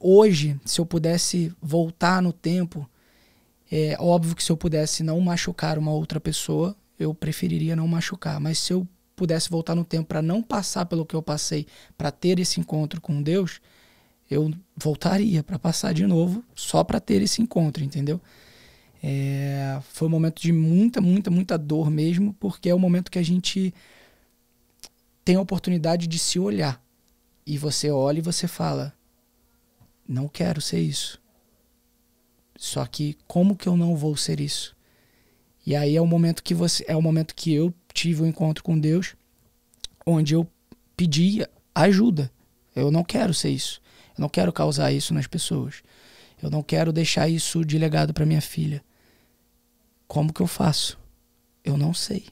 hoje, se eu pudesse voltar no tempo, é óbvio que se eu pudesse não machucar uma outra pessoa, eu preferiria não machucar. Mas se eu pudesse voltar no tempo para não passar pelo que eu passei, para ter esse encontro com Deus, eu voltaria para passar de novo só para ter esse encontro, entendeu? É, foi um momento de muita, muita, muita dor mesmo, porque é o momento que a gente tem a oportunidade de se olhar. E você olha e você fala: não quero ser isso. Só que como que eu não vou ser isso? E aí é o momento que você é o momento que eu tive o um encontro com Deus, onde eu pedi ajuda. Eu não quero ser isso. Eu não quero causar isso nas pessoas. Eu não quero deixar isso de legado para minha filha. Como que eu faço? Eu não sei.